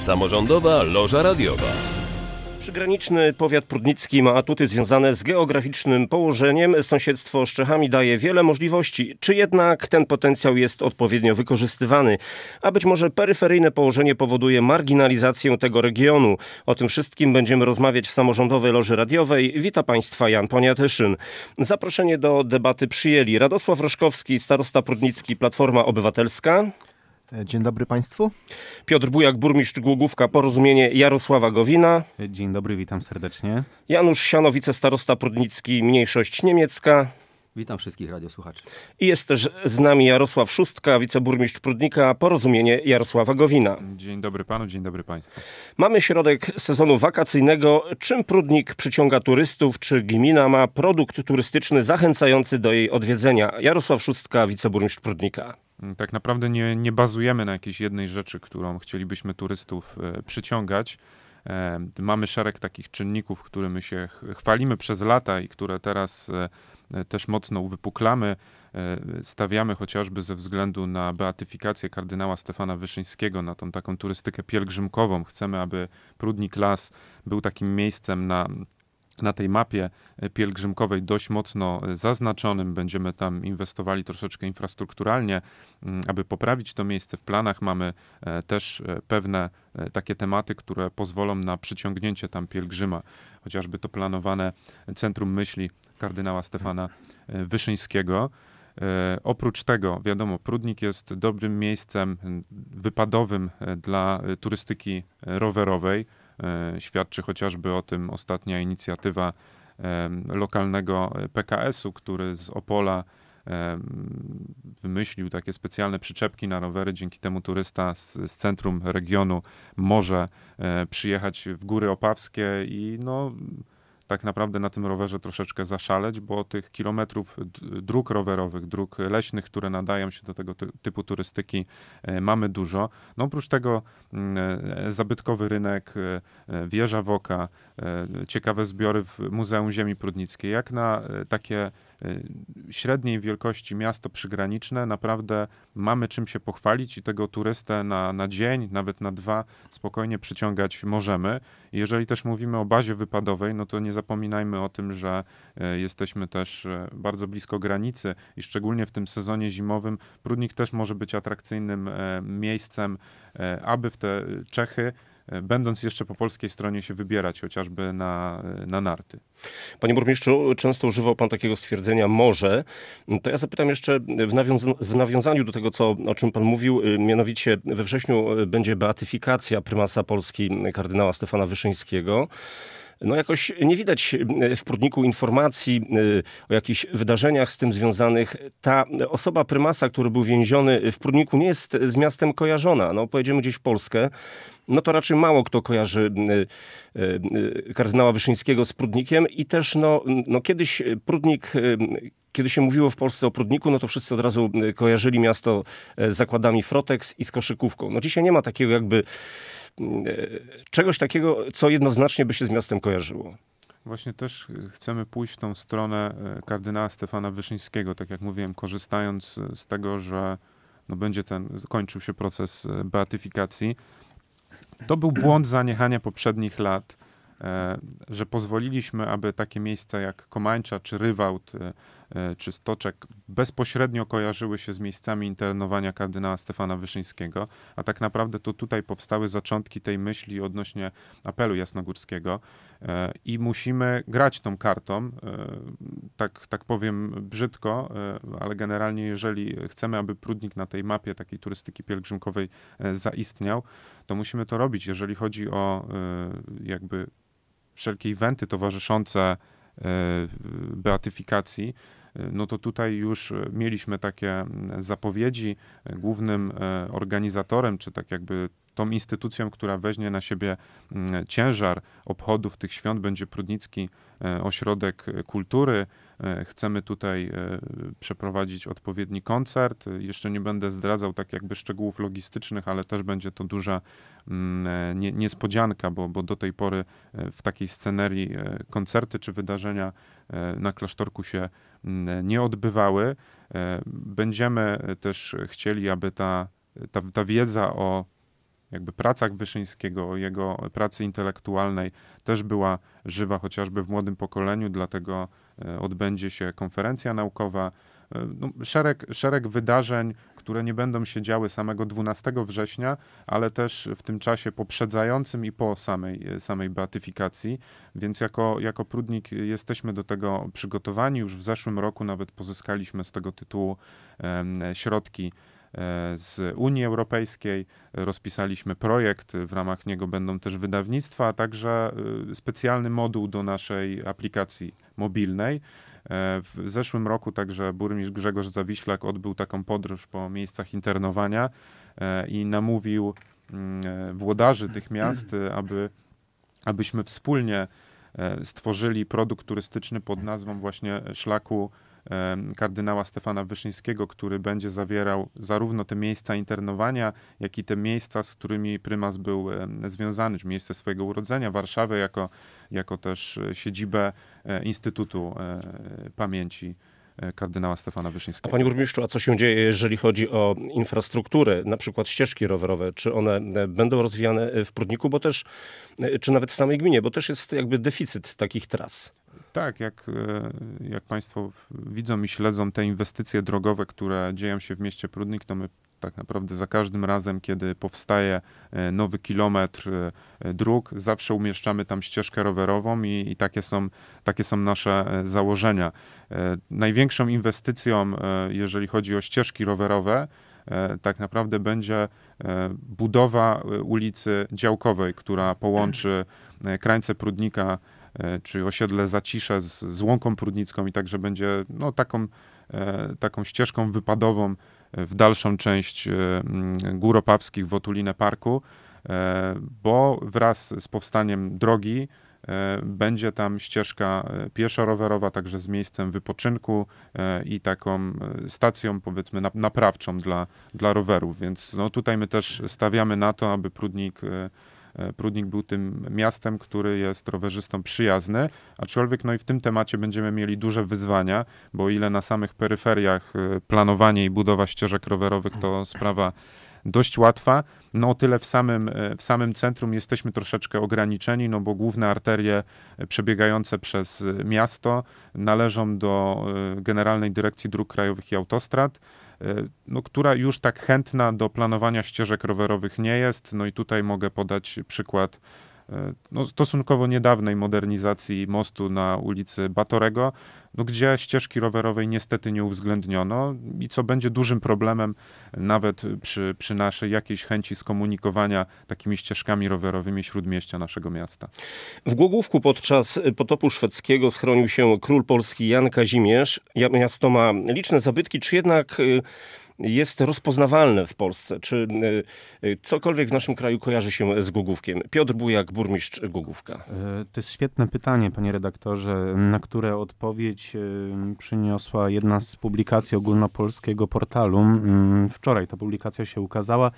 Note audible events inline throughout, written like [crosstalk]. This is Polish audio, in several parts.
Samorządowa Loża Radiowa. Przygraniczny powiat prudnicki ma atuty związane z geograficznym położeniem. Sąsiedztwo z Czechami daje wiele możliwości. Czy jednak ten potencjał jest odpowiednio wykorzystywany? A być może peryferyjne położenie powoduje marginalizację tego regionu. O tym wszystkim będziemy rozmawiać w samorządowej loży radiowej. Witam Państwa Jan Poniatyszyn. Zaproszenie do debaty przyjęli Radosław Roszkowski, starosta prudnicki Platforma Obywatelska. Dzień dobry Państwu. Piotr Bujak, burmistrz Głogówka, porozumienie Jarosława Gowina. Dzień dobry, witam serdecznie. Janusz Siano, wicestarosta Prudnicki, mniejszość niemiecka. Witam wszystkich radiosłuchaczy. I jest też z nami Jarosław Szóstka, wiceburmistrz Prudnika, porozumienie Jarosława Gowina. Dzień dobry panu, dzień dobry państwu. Mamy środek sezonu wakacyjnego. Czym Prudnik przyciąga turystów? Czy gmina ma produkt turystyczny zachęcający do jej odwiedzenia? Jarosław Szóstka, wiceburmistrz Prudnika. Mm, tak naprawdę nie, nie bazujemy na jakiejś jednej rzeczy, którą chcielibyśmy turystów e, przyciągać. E, mamy szereg takich czynników, którymi się chwalimy przez lata i które teraz e, też mocno uwypuklamy. Stawiamy chociażby ze względu na beatyfikację kardynała Stefana Wyszyńskiego, na tą taką turystykę pielgrzymkową. Chcemy, aby Prudnik Las był takim miejscem na na tej mapie e, pielgrzymkowej dość mocno e, zaznaczonym. Będziemy tam inwestowali troszeczkę infrastrukturalnie, mm, aby poprawić to miejsce. W planach mamy e, też pewne takie tematy, które pozwolą na przyciągnięcie tam pielgrzyma, chociażby to planowane Centrum Myśli kardynała Stefana Wyszyńskiego. Oprócz tego, wiadomo, Prudnik jest dobrym miejscem wypadowym dla turystyki rowerowej E, świadczy chociażby o tym ostatnia inicjatywa e, lokalnego PKS-u, który z Opola e, wymyślił takie specjalne przyczepki na rowery. Dzięki temu turysta z, z centrum regionu może przyjechać w Góry Opawskie i no, tak naprawdę na tym rowerze troszeczkę zaszaleć, bo tych kilometrów dróg rowerowych, dróg leśnych, które nadają się do tego typu turystyki, e, mamy dużo. No oprócz tego mm, e, zabytkowy rynek, e, wieża Woka, ciekawe zbiory w Muzeum Ziemi Prudnickiej. Jak na takie Y, średniej wielkości miasto przygraniczne, naprawdę mamy czym się pochwalić i tego turystę na, na dzień, nawet na dwa spokojnie przyciągać możemy. jeżeli też mówimy o bazie wypadowej, no to nie zapominajmy o tym, że y, jesteśmy też y, bardzo blisko granicy i szczególnie w tym sezonie zimowym Prudnik też może być atrakcyjnym e, miejscem, e, aby w te Czechy E, będąc jeszcze po polskiej stronie się wybierać chociażby na, e, na narty. Panie burmistrzu, często używał pan takiego stwierdzenia może. To ja zapytam jeszcze w, nawiąz w nawiązaniu do tego, co, o czym pan mówił, y, mianowicie we wrześniu y, będzie beatyfikacja prymasa Polski y, kardynała Stefana Wyszyńskiego. No jakoś nie widać w prudniku informacji o jakichś wydarzeniach z tym związanych. Ta osoba prymasa, który był więziony w prudniku, nie jest z miastem kojarzona. No, pojedziemy gdzieś w Polskę, no to raczej mało kto kojarzy y, y, y, kardynała Wyszyńskiego z Prudnikiem i też no, no kiedyś Prudnik kiedy się mówiło w Polsce o Prudniku, no to wszyscy od razu kojarzyli miasto z zakładami Frotex i z koszykówką. No dzisiaj nie ma takiego jakby czegoś takiego, co jednoznacznie by się z miastem kojarzyło. Właśnie też chcemy pójść w tą stronę kardynała Stefana Wyszyńskiego, tak jak mówiłem, korzystając z tego, że no będzie ten, kończył się proces beatyfikacji to był błąd zaniechania poprzednich lat, e, że pozwoliliśmy, aby takie miejsca jak Komańcza czy Rywałt e, E, czy stoczek bezpośrednio kojarzyły się z miejscami internowania kardynała Stefana Wyszyńskiego, a tak naprawdę to tutaj powstały zaczątki tej myśli odnośnie apelu jasnogórskiego e, i musimy grać tą kartą, e, tak, tak powiem brzydko, ale generalnie jeżeli chcemy, aby Prudnik na tej mapie takiej turystyki pielgrzymkowej zaistniał, to musimy to robić. Jeżeli chodzi o jakby wszelkie eventy towarzyszące beatyfikacji, no to tutaj już e, mieliśmy takie zapowiedzi. E, głównym e, organizatorem, czy tak jakby tą instytucją, która weźmie na siebie ciężar obchodów tych świąt, będzie Prudnicki Ośrodek Kultury. Chcemy tutaj przeprowadzić odpowiedni koncert. Jeszcze nie będę zdradzał tak jakby szczegółów logistycznych, ale też będzie to duża niespodzianka, bo, bo do tej pory w takiej scenerii koncerty czy wydarzenia na klasztorku się nie odbywały. E, będziemy też chcieli, aby ta, ta, ta wiedza o jakby pracach Wyszyńskiego, o jego pracy intelektualnej też była żywa chociażby w młodym pokoleniu, dlatego e, odbędzie się konferencja naukowa. E, no, szereg, szereg wydarzeń, które nie będą się działy samego 12 września, ale też w tym czasie poprzedzającym i po samej, e, samej beatyfikacji. Więc jako, jako Prudnik jesteśmy do tego przygotowani. Już w zeszłym roku nawet pozyskaliśmy z tego tytułu środki e, z Unii Europejskiej. Rozpisaliśmy projekt, w ramach niego będą też wydawnictwa, a także e, specjalny moduł do naszej aplikacji mobilnej E, w zeszłym roku także burmistrz Grzegorz Zawiślak odbył taką podróż po miejscach internowania e, i namówił mm, e, włodarzy tych miast, aby, abyśmy wspólnie stworzyli produkt turystyczny pod nazwą właśnie szlaku kardynała Stefana Wyszyńskiego, który będzie zawierał zarówno te miejsca internowania, jak i te miejsca, z którymi prymas był związany, czy miejsce swojego urodzenia, Warszawę jako, jako też e, siedzibę e, Instytutu e, Pamięci kardynała Stefana Wyszyńskiego. A panie burmistrzu, a co się dzieje, jeżeli chodzi o infrastrukturę, na przykład ścieżki rowerowe? Czy one będą rozwijane w Prudniku, bo też, czy nawet w samej gminie, bo też jest jakby deficyt takich tras? Tak, jak, e, jak Państwo widzą i śledzą te inwestycje drogowe, które dzieją się w mieście Prudnik, to my tak naprawdę za każdym razem, kiedy powstaje e, nowy kilometr e, dróg, zawsze umieszczamy tam ścieżkę rowerową i, i takie, są, takie są nasze założenia. Największą inwestycją, jeżeli chodzi o ścieżki rowerowe, tak naprawdę będzie budowa ulicy Działkowej, która połączy krańce Prudnika E, czy osiedle Zacisze z, z Łąką Prudnicką i także będzie no, taką, e, taką ścieżką wypadową e, w dalszą część Góropawskich w Otulinę Parku, bo wraz z powstaniem drogi będzie tam ścieżka pieszo-rowerowa, także z miejscem wypoczynku i taką stacją, powiedzmy, naprawczą dla, dla rowerów. Więc no, tutaj my też stawiamy na to, aby Prudnik E, Prudnik był tym miastem, który jest rowerzystom przyjazny, aczkolwiek no i w tym temacie będziemy mieli duże wyzwania, bo ile na samych peryferiach e, planowanie i budowa ścieżek rowerowych to sprawa dość łatwa. No tyle w samym, e, w samym centrum jesteśmy troszeczkę ograniczeni, no bo główne arterie przebiegające przez miasto należą do Generalnej Dyrekcji Dróg Krajowych i Autostrad no, która już tak chętna do planowania ścieżek rowerowych nie jest. No i tutaj mogę podać przykład E, no, stosunkowo niedawnej modernizacji mostu na ulicy Batorego, no, gdzie ścieżki rowerowej niestety nie uwzględniono i co będzie dużym problemem nawet przy, przy naszej jakiejś chęci skomunikowania takimi ścieżkami rowerowymi śródmieścia naszego miasta. W Głogówku podczas potopu szwedzkiego schronił się król polski Jan Kazimierz. Miasto ma liczne zabytki, czy jednak y, jest rozpoznawalne w Polsce? Czy e, e, cokolwiek w naszym kraju kojarzy się z Gugówkiem? Piotr Bujak, burmistrz Gugówka. E, to jest świetne pytanie, panie redaktorze, na które odpowiedź przyniosła jedna z publikacji ogólnopolskiego portalu. Mm, wczoraj ta publikacja się ukazała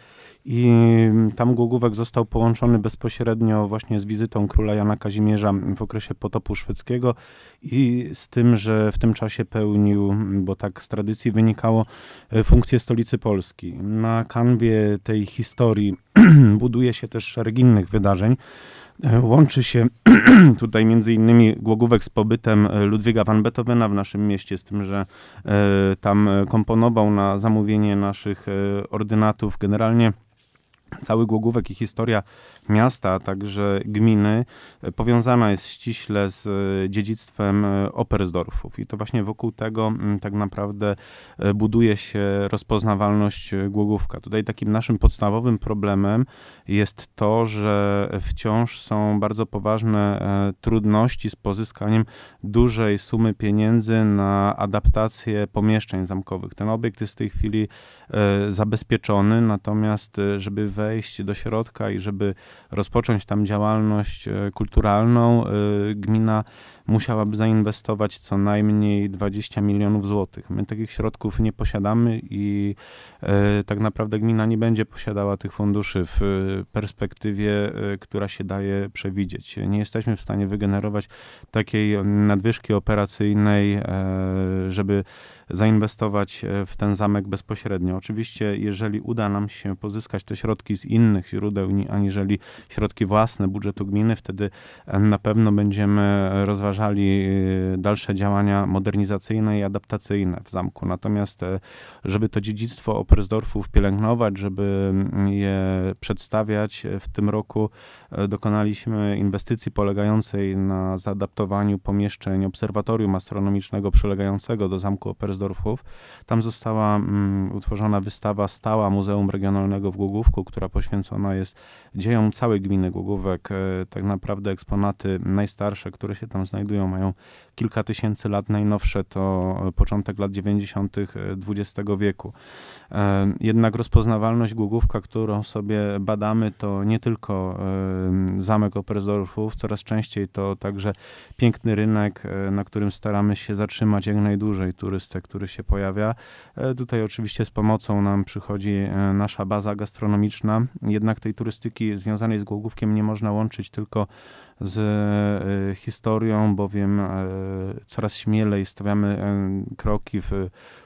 i mm, tam Gugówek został połączony bezpośrednio właśnie z wizytą króla Jana Kazimierza w okresie potopu szwedzkiego i z tym, że w tym czasie pełnił, bo tak z tradycji wynikało, funkcję tradycję stolicy Polski. Na kanwie tej historii [clears throat] buduje się też szereg innych wydarzeń. E, łączy się [clears throat] tutaj między innymi Głogówek z pobytem e, Ludwiga van Beethovena w naszym mieście, z tym, że e, tam komponował na zamówienie naszych ordynatów generalnie Cały Głogówek i historia miasta, a także gminy powiązana jest ściśle z e, dziedzictwem e, Opersdorfów. I to właśnie wokół tego tak naprawdę e, buduje się rozpoznawalność Głogówka. Tutaj takim naszym podstawowym problemem jest to, że wciąż są bardzo poważne trudności z pozyskaniem dużej sumy pieniędzy na adaptację pomieszczeń zamkowych. Ten obiekt jest w tej chwili zabezpieczony, natomiast żeby we wejść do środka i żeby rozpocząć tam działalność e, kulturalną, e, gmina musiałaby zainwestować co najmniej 20 milionów złotych. My takich środków nie posiadamy i e, tak naprawdę gmina nie będzie posiadała tych funduszy w perspektywie, która się daje przewidzieć. Nie jesteśmy w stanie wygenerować takiej nadwyżki operacyjnej, żeby zainwestować e, w ten zamek bezpośrednio. Oczywiście, jeżeli uda nam się pozyskać te środki z innych źródeł aniżeli środki własne budżetu gminy, wtedy e, na pewno będziemy e, rozważali dalsze działania modernizacyjne i adaptacyjne w zamku. Natomiast, żeby to dziedzictwo Opersdorfów pielęgnować, żeby je przedstawiać, w tym roku dokonaliśmy inwestycji polegającej na zaadaptowaniu pomieszczeń obserwatorium astronomicznego przylegającego do zamku Opersdorfów tam została mm, utworzona wystawa stała Muzeum Regionalnego w Głogówku, która poświęcona jest dziejom całej gminy Głogówek. E, tak naprawdę eksponaty najstarsze, które się tam znajdują, mają kilka tysięcy lat, najnowsze to początek lat 90. XX e, wieku. E, jednak rozpoznawalność Głogówka, którą sobie badamy, to nie tylko e, zamek Opersdorfów, coraz częściej to także piękny rynek, na którym staramy się zatrzymać jak najdłużej turystę, który się pojawia. Tutaj oczywiście z pomocą nam przychodzi nasza baza gastronomiczna, jednak tej turystyki związanej z Głogówkiem nie można łączyć tylko z e, historią, bowiem e, coraz śmielej stawiamy e, kroki w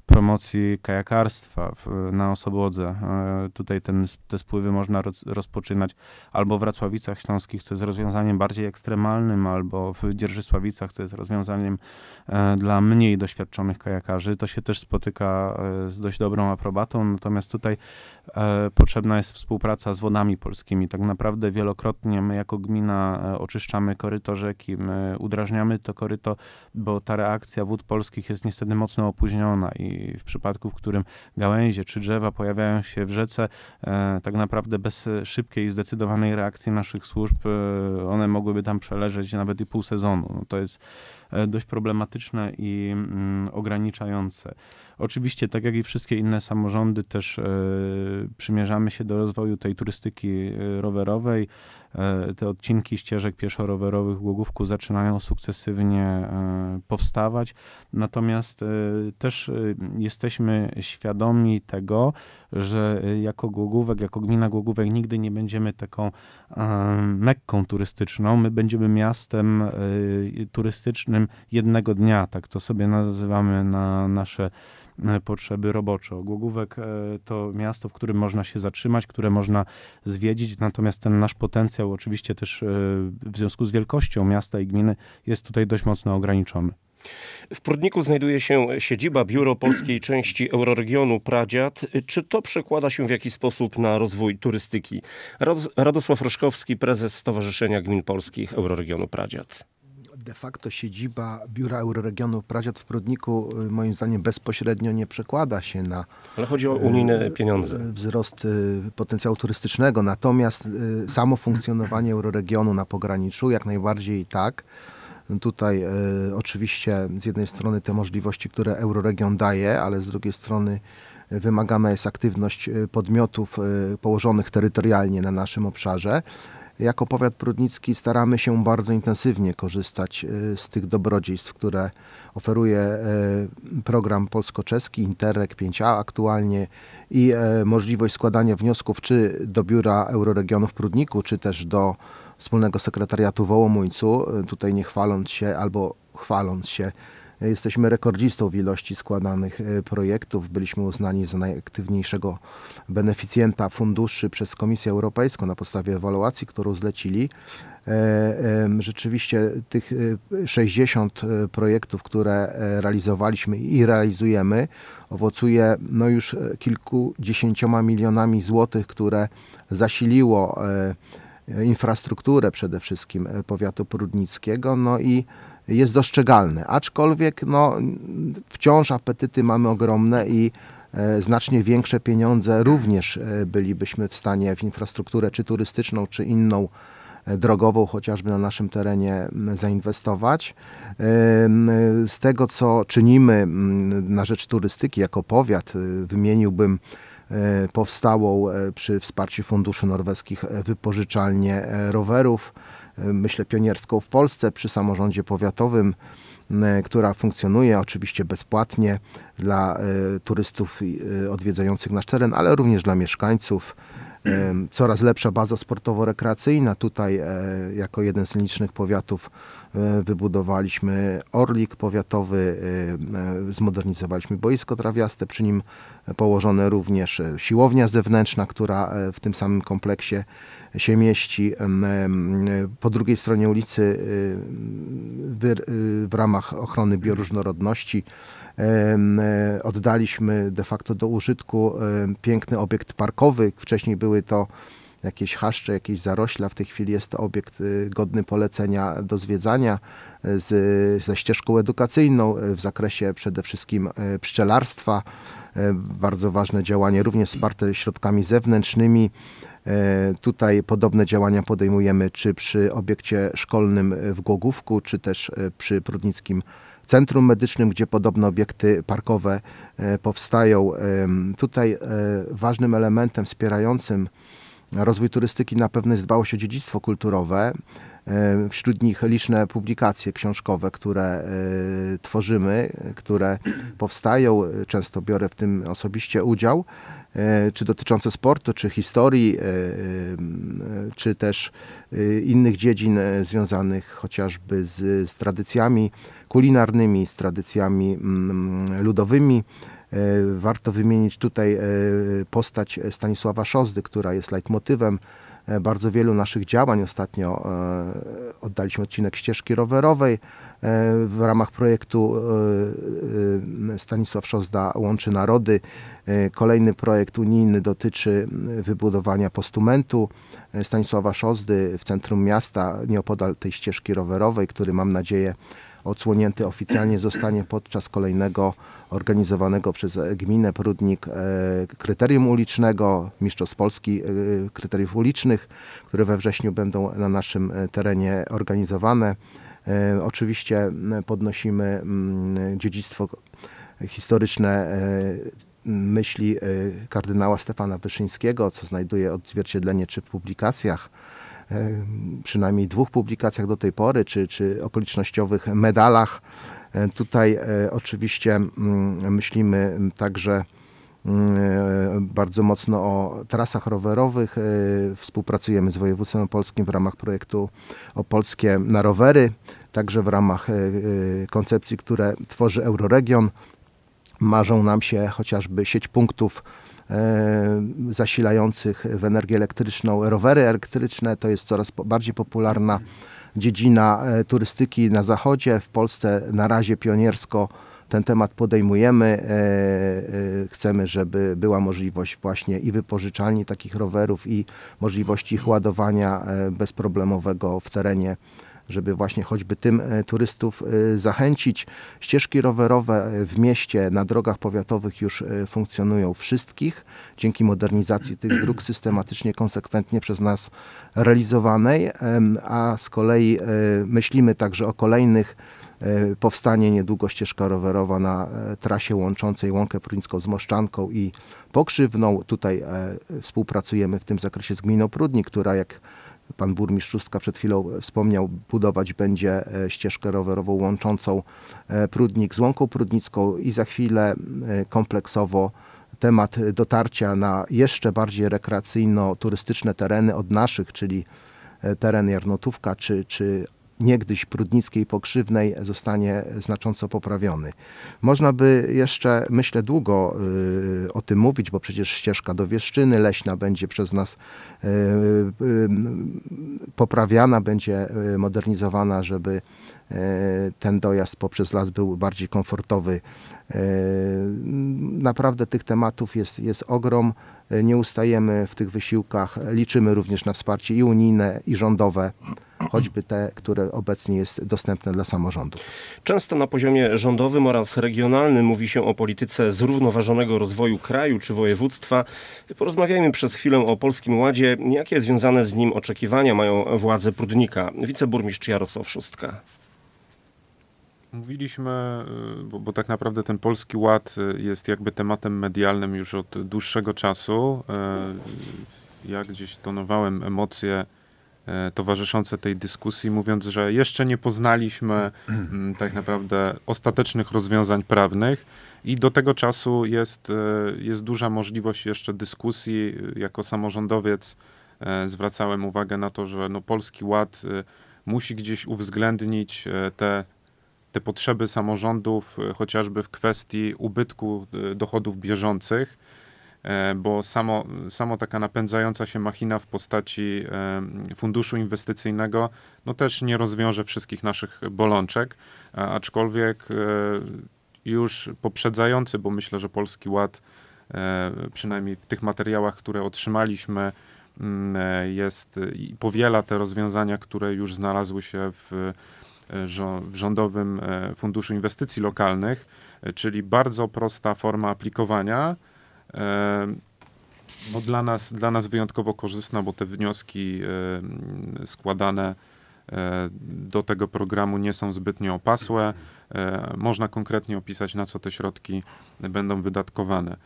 promocji kajakarstwa w, na Osobłodze. E, tutaj ten, te spływy można roz, rozpoczynać albo w Racławicach Śląskich, co jest rozwiązaniem bardziej ekstremalnym, albo w Dzierżysławicach, co jest rozwiązaniem e, dla mniej doświadczonych kajakarzy. To się też spotyka e, z dość dobrą aprobatą, natomiast tutaj potrzebna jest współpraca z wodami polskimi. Tak naprawdę wielokrotnie my jako gmina oczyszczamy koryto rzeki, my udrażniamy to koryto, bo ta reakcja wód polskich jest niestety mocno opóźniona i w przypadku, w którym gałęzie czy drzewa pojawiają się w rzece, e, tak naprawdę bez szybkiej i zdecydowanej reakcji naszych służb, e, one mogłyby tam przeleżeć nawet i pół sezonu. No to jest E, dość problematyczne i mm, ograniczające. Oczywiście, tak jak i wszystkie inne samorządy, też e, przymierzamy się do rozwoju tej turystyki e, rowerowej. Te odcinki ścieżek pieszo-rowerowych w Głogówku zaczynają sukcesywnie powstawać, natomiast też jesteśmy świadomi tego, że y, jako Głogówek, jako gmina Głogówek nigdy nie będziemy taką e, mekką turystyczną. My będziemy miastem e, turystycznym jednego dnia, tak to sobie nazywamy na nasze e, potrzeby robocze. Głogówek to miasto, w którym można się zatrzymać, które można zwiedzić, natomiast ten nasz potencjał oczywiście też w związku z wielkością miasta i gminy jest tutaj dość mocno ograniczony. W Prudniku znajduje się siedziba Biuro Polskiej Części Euroregionu Pradziad. Czy to przekłada się w jakiś sposób na rozwój turystyki? Radosław Roszkowski, prezes Stowarzyszenia Gmin Polskich Euroregionu Pradziad de facto siedziba Biura Euroregionu Pradziad w Prudniku y, moim zdaniem bezpośrednio nie przekłada się na... Ale chodzi o unijne y, pieniądze. Y, ...wzrost potencjału turystycznego. Natomiast samo funkcjonowanie Euroregionu na pograniczu jak najbardziej tak. Tutaj e, oczywiście z jednej strony te możliwości, które Euroregion daje, ale z drugiej strony e, wymagana jest aktywność e, podmiotów położonych terytorialnie na naszym obszarze. Jako powiat prudnicki staramy się bardzo intensywnie korzystać z tych dobrodziejstw, które oferuje program polsko-czeski Interreg 5A aktualnie i możliwość składania wniosków czy do biura Euroregionu w Prudniku, czy też do wspólnego sekretariatu wołomuńcu. Tutaj nie chwaląc się albo chwaląc się, jesteśmy rekordzistą w ilości składanych e, projektów. Byliśmy uznani za najaktywniejszego beneficjenta funduszy przez Komisję Europejską na podstawie ewaluacji, którą zlecili. E, rzeczywiście tych 60 e, projektów, które realizowaliśmy i realizujemy, owocuje no już kilkudziesięcioma milionami złotych, które zasiliło infrastrukturę przede wszystkim e, powiatu prudnickiego, no i jest dostrzegalny. Aczkolwiek no, wciąż apetyty mamy ogromne i e, znacznie większe pieniądze również e, bylibyśmy w stanie w infrastrukturę czy turystyczną, czy inną drogową chociażby na naszym terenie zainwestować. Z tego, co czynimy na rzecz turystyki jako powiat, wymieniłbym E, powstałą e, przy wsparciu funduszy norweskich wypożyczalnię e, rowerów, myślę pionierską w Polsce przy samorządzie powiatowym która funkcjonuje oczywiście bezpłatnie dla turystów odwiedzających nasz teren, ale również dla mieszkańców coraz lepsza baza sportowo-rekreacyjna. Tutaj e, jako jeden z licznych powiatów e, wybudowaliśmy orlik powiatowy, e, zmodernizowaliśmy boisko trawiaste, przy nim położone również siłownia zewnętrzna, która w tym samym kompleksie się mieści po drugiej stronie ulicy y, y, w ramach ochrony bioróżnorodności. E, oddaliśmy de facto do użytku piękny obiekt parkowy. Wcześniej były to jakieś haszcze, jakieś zarośla. W tej chwili jest to obiekt y, godny polecenia do zwiedzania e, z, ze ścieżką edukacyjną e, w zakresie przede wszystkim pszczelarstwa. Bardzo ważne działanie, również wsparte środkami zewnętrznymi. E, tutaj podobne działania podejmujemy czy przy obiekcie szkolnym w Głogówku, czy też e, przy Prudnickim Centrum Medycznym, gdzie podobne obiekty parkowe e, powstają. Tutaj ważnym elementem wspierającym rozwój turystyki na pewno jest dbałość o dziedzictwo kulturowe. E, wśród nich liczne publikacje książkowe, które e, tworzymy, które powstają. Często biorę w tym osobiście udział, e, czy dotyczące sportu, czy historii, czy też innych dziedzin związanych chociażby z, z tradycjami kulinarnymi, z tradycjami mm, ludowymi. Warto wymienić tutaj postać Stanisława Szozdy, która jest leitmotywem E, bardzo wielu naszych działań. Ostatnio e, oddaliśmy odcinek ścieżki rowerowej e, w ramach projektu Stanisław Szozda Łączy Narody. Kolejny projekt unijny dotyczy wybudowania postumentu Stanisława Szozdy w centrum miasta, nieopodal tej ścieżki rowerowej, który mam nadzieję odsłonięty oficjalnie zostanie podczas kolejnego organizowanego przez gminę Prudnik e, kryterium ulicznego, Mistrzostw Polski e, kryteriów ulicznych, które we wrześniu będą na naszym e, terenie organizowane. Oczywiście podnosimy dziedzictwo historyczne myśli kardynała Stefana Wyszyńskiego, co znajduje odzwierciedlenie czy w publikacjach, przynajmniej dwóch publikacjach do tej pory, czy, czy okolicznościowych medalach E, tutaj e, oczywiście mm, myślimy także mm, e, bardzo mocno o trasach rowerowych. Współpracujemy z województwem Polskim w ramach projektu Opolskie na rowery, także w ramach koncepcji, które tworzy Euroregion. Marzą nam się chociażby sieć punktów zasilających w energię elektryczną rowery elektryczne. To jest coraz bardziej popularna dziedzina e, turystyki na zachodzie. W Polsce na razie pioniersko ten temat podejmujemy. E, e, chcemy, żeby była możliwość właśnie i wypożyczalni takich rowerów i możliwości ich ładowania bezproblemowego w terenie żeby właśnie choćby tym e, turystów e, zachęcić. Ścieżki rowerowe e, w mieście na drogach powiatowych już funkcjonują wszystkich dzięki modernizacji tych dróg systematycznie, konsekwentnie przez nas realizowanej, a z kolei myślimy także o kolejnych powstanie niedługo ścieżka rowerowa na trasie łączącej Łąkę Prudnicką z Moszczanką i Pokrzywną. Tutaj współpracujemy w tym zakresie z gminą Prudnik, która jak pan burmistrz Szóstka przed chwilą e, wspomniał, budować będzie e, ścieżkę rowerową łączącą e, Prudnik z Łąką Prudnicką i za chwilę kompleksowo temat dotarcia na jeszcze bardziej rekreacyjno-turystyczne tereny od naszych, czyli teren Jarnotówka czy, czy niegdyś prudnickiej pokrzywnej zostanie znacząco poprawiony. Można by jeszcze, myślę, długo y, o tym mówić, bo przecież ścieżka do Wieszczyny leśna będzie przez nas y, y, poprawiana, będzie y, modernizowana, żeby y, ten dojazd poprzez las był bardziej komfortowy. Y, naprawdę tych tematów jest, jest ogrom nie ustajemy w tych wysiłkach. Liczymy również na wsparcie i unijne, i rządowe, choćby te, które obecnie jest dostępne dla samorządów. Często na poziomie rządowym oraz regionalnym mówi się o polityce zrównoważonego rozwoju kraju czy województwa. Porozmawiajmy przez chwilę o Polskim Ładzie. Jakie związane z nim oczekiwania mają władze Prudnika? Wiceburmistrz Jarosław Szóstka. Mówiliśmy, y, bo, bo, tak naprawdę ten polski ład y, jest jakby tematem medialnym już od dłuższego czasu. Y, ja gdzieś tonowałem emocje towarzyszące tej dyskusji, mówiąc, że jeszcze nie poznaliśmy mm, tak naprawdę ostatecznych rozwiązań prawnych i do tego czasu jest, jest duża możliwość jeszcze dyskusji. Jako samorządowiec zwracałem uwagę na to, że no Polski Ład musi gdzieś uwzględnić te te potrzeby samorządów, e, chociażby w kwestii ubytku e, dochodów bieżących, e, bo samo, samo taka napędzająca się machina w postaci funduszu inwestycyjnego no też nie rozwiąże wszystkich naszych bolączek, aczkolwiek już poprzedzający, bo myślę, że Polski Ład, przynajmniej w tych materiałach, które otrzymaliśmy, mm, jest i powiela te rozwiązania, które już znalazły się w w Rządowym e, Funduszu Inwestycji Lokalnych, e, czyli bardzo prosta forma aplikowania. No dla, nas, dla nas wyjątkowo korzystna, bo te wnioski składane do tego programu nie są zbytnio opasłe. Można konkretnie opisać, na co te środki będą wydatkowane.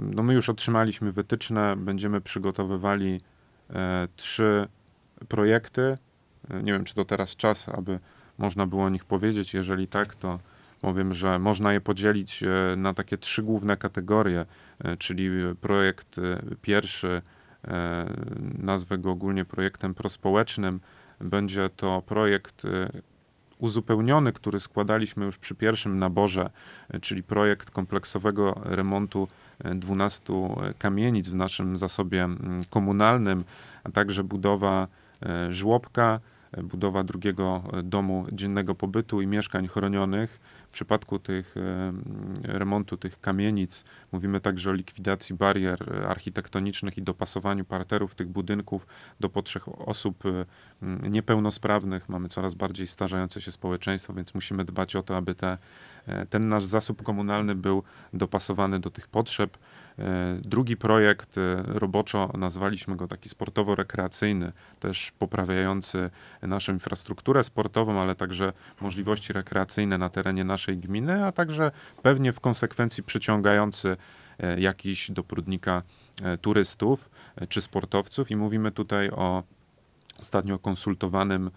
No my już otrzymaliśmy wytyczne, będziemy przygotowywali trzy projekty nie wiem, czy to teraz czas, aby można było o nich powiedzieć. Jeżeli tak, to powiem, że można je podzielić e, na takie trzy główne kategorie, e, czyli projekt e, pierwszy, nazwę go ogólnie projektem prospołecznym. Będzie to projekt uzupełniony, który składaliśmy już przy pierwszym naborze, czyli projekt kompleksowego remontu 12 kamienic w naszym zasobie mm, komunalnym, a także budowa żłobka, budowa drugiego e, domu dziennego pobytu i mieszkań chronionych. W przypadku tych e, remontu tych kamienic mówimy także o likwidacji barier architektonicznych i dopasowaniu parterów tych budynków do potrzeb osób e, niepełnosprawnych. Mamy coraz bardziej starzejące się społeczeństwo, więc musimy dbać o to, aby te, ten nasz zasób komunalny był dopasowany do tych potrzeb. E, drugi projekt e, roboczo nazwaliśmy go taki sportowo-rekreacyjny, też poprawiający naszą infrastrukturę sportową, ale także możliwości rekreacyjne na terenie naszej gminy, a także pewnie w konsekwencji przyciągający e, jakiś do Prudnika turystów czy sportowców. I mówimy tutaj o ostatnio konsultowanym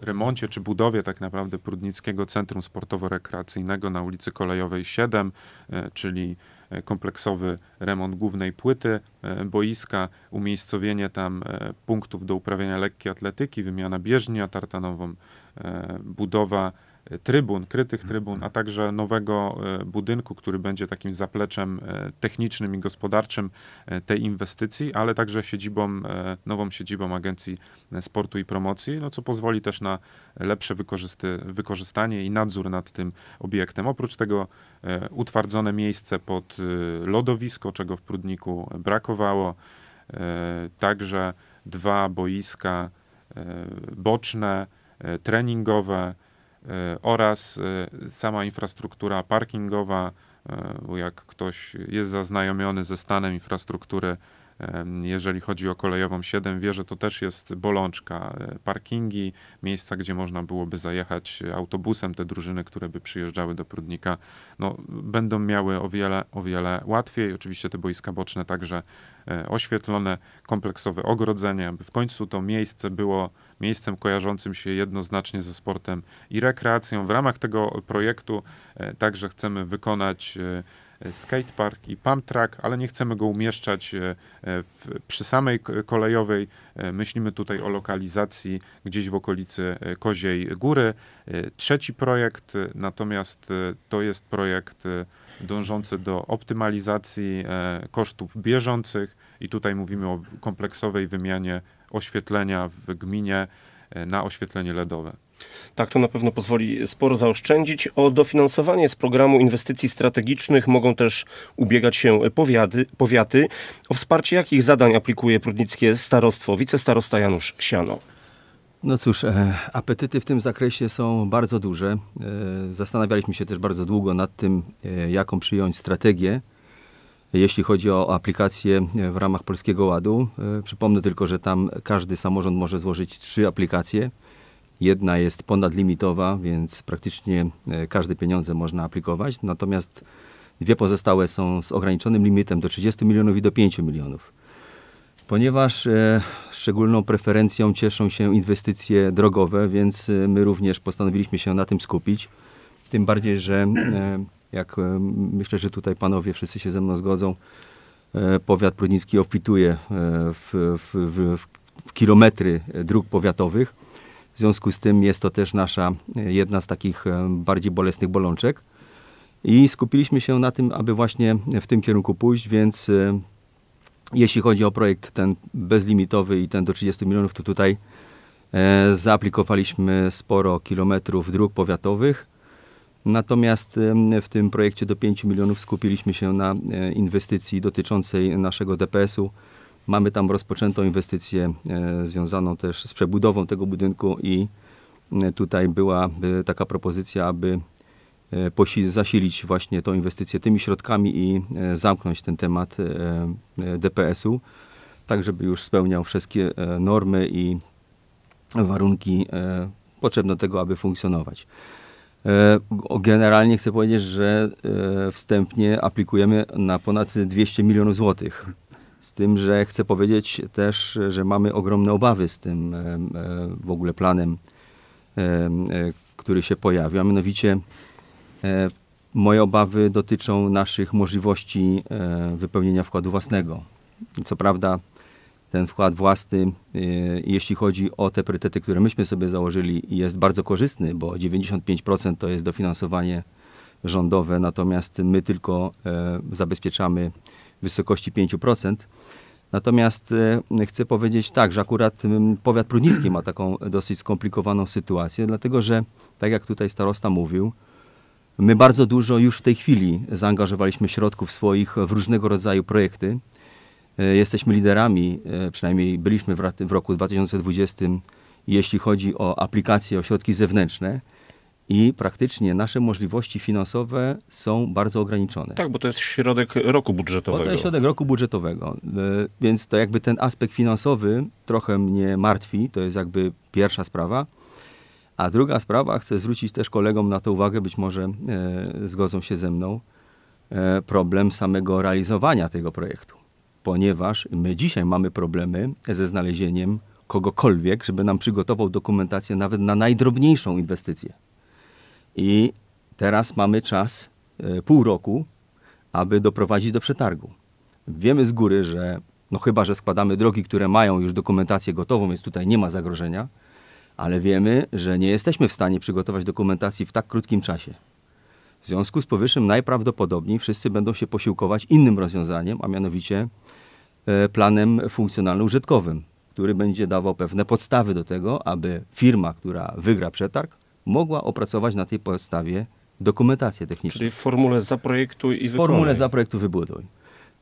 remoncie czy budowie tak naprawdę Prudnickiego Centrum Sportowo-Rekreacyjnego na ulicy Kolejowej 7, czyli E, kompleksowy remont głównej płyty, e, boiska, umiejscowienie tam e, punktów do uprawiania lekkiej atletyki, wymiana bieżni tartanową, budowa trybun, krytych mhm. trybun, a także nowego e, budynku, który będzie takim zapleczem e, technicznym i gospodarczym e, tej inwestycji, ale także siedzibą, nową siedzibą Agencji Sportu i Promocji, no co pozwoli też na lepsze wykorzystanie i nadzór nad tym obiektem. Oprócz tego utwardzone miejsce pod lodowisko, czego w Prudniku brakowało, także dwa boiska boczne, treningowe, E, oraz e, sama infrastruktura parkingowa, e, bo jak ktoś jest zaznajomiony ze stanem infrastruktury jeżeli chodzi o kolejową 7 wieżę, to też jest bolączka. E, parkingi, miejsca, gdzie można byłoby zajechać autobusem, te drużyny, które by przyjeżdżały do Prudnika, no, będą miały o wiele, o wiele łatwiej. Oczywiście te boiska boczne także e, oświetlone, kompleksowe ogrodzenie, aby w końcu to miejsce było miejscem kojarzącym się jednoznacznie ze sportem i rekreacją. W ramach tego projektu e, także chcemy wykonać skatepark i pump track, ale nie chcemy go umieszczać e, e, w, przy samej kolejowej. E, myślimy tutaj o lokalizacji gdzieś w okolicy Koziej Góry. Trzeci projekt natomiast to jest projekt dążący do optymalizacji kosztów bieżących i tutaj mówimy o kompleksowej wymianie oświetlenia w gminie na oświetlenie LEDowe. Tak, to na pewno pozwoli sporo zaoszczędzić. O dofinansowanie z programu inwestycji strategicznych mogą też ubiegać się powiady powiaty. O wsparcie jakich zadań aplikuje prudnickie starostwo? Wicestarosta Janusz Siano. No cóż, e, apetyty w tym zakresie są bardzo duże. E, zastanawialiśmy się też bardzo długo nad tym, e, jaką przyjąć strategię, jeśli chodzi o aplikacje w ramach Polskiego Ładu. Przypomnę tylko, że tam każdy samorząd może złożyć trzy aplikacje. Jedna jest ponadlimitowa, więc praktycznie e, każde pieniądze można aplikować, natomiast dwie pozostałe są z ograniczonym limitem do 30 milionów i do 5 milionów. Ponieważ e, szczególną preferencją cieszą się inwestycje drogowe, więc e, my również postanowiliśmy się na tym skupić. Tym bardziej, że e, jak e, myślę, że tutaj panowie wszyscy się ze mną zgodzą, e, powiat prudnicki obfituje w, w, w, w kilometry dróg powiatowych w związku z tym jest to też nasza e, jedna z takich e, bardziej bolesnych bolączek. I skupiliśmy się na tym, aby właśnie w tym kierunku pójść, więc e, jeśli chodzi o projekt ten bezlimitowy i ten do 30 milionów, to tutaj zaaplikowaliśmy sporo kilometrów dróg powiatowych. Natomiast w tym projekcie do 5 milionów skupiliśmy się na inwestycji dotyczącej naszego DPS-u Mamy tam rozpoczętą inwestycję e, związaną też z przebudową tego budynku i e, tutaj była e, taka propozycja, aby zasilić właśnie tą inwestycję tymi środkami i zamknąć ten temat DPS-u, tak żeby już spełniał wszystkie normy i warunki potrzebne do tego, aby funkcjonować. Generalnie chcę powiedzieć, że wstępnie aplikujemy na ponad 200 milionów złotych z tym, że chcę powiedzieć też, że mamy ogromne obawy z tym w ogóle planem, e, który się pojawił. A mianowicie e, moje obawy dotyczą naszych możliwości e, wypełnienia wkładu własnego. Co prawda, ten wkład własny, jeśli chodzi o te priorytety, które myśmy sobie założyli, jest bardzo korzystny, bo 95% to jest dofinansowanie rządowe, natomiast my tylko zabezpieczamy wysokości 5%. Natomiast e, chcę powiedzieć tak, że akurat powiat prudnicki ma taką dosyć skomplikowaną sytuację, dlatego że, tak jak tutaj starosta mówił, my bardzo dużo już w tej chwili zaangażowaliśmy środków swoich w różnego rodzaju projekty. E, jesteśmy liderami, e, przynajmniej byliśmy w roku 2020, jeśli chodzi o aplikacje, o środki zewnętrzne i praktycznie nasze możliwości finansowe są bardzo ograniczone. Tak, bo to jest środek roku budżetowego. Bo to jest środek roku budżetowego, e, więc to jakby ten aspekt finansowy trochę mnie martwi, to jest jakby pierwsza sprawa. A druga sprawa, chcę zwrócić też kolegom na to uwagę, być może e, zgodzą się ze mną, e, problem samego realizowania tego projektu. Ponieważ my dzisiaj mamy problemy ze znalezieniem kogokolwiek, żeby nam przygotował dokumentację nawet na najdrobniejszą inwestycję. I teraz mamy czas e, pół roku, aby doprowadzić do przetargu. Wiemy z góry, że no chyba, że składamy drogi, które mają już dokumentację gotową, więc tutaj nie ma zagrożenia, ale wiemy, że nie jesteśmy w stanie przygotować dokumentacji w tak krótkim czasie. W związku z powyższym najprawdopodobniej wszyscy będą się posiłkować innym rozwiązaniem, a mianowicie e, planem funkcjonalno-użytkowym, który będzie dawał pewne podstawy do tego, aby firma, która wygra przetarg, mogła opracować na tej podstawie dokumentację techniczną. Czyli formułę formule zaprojektuj i wykonuj. W formule zaprojektuj, wybuduj.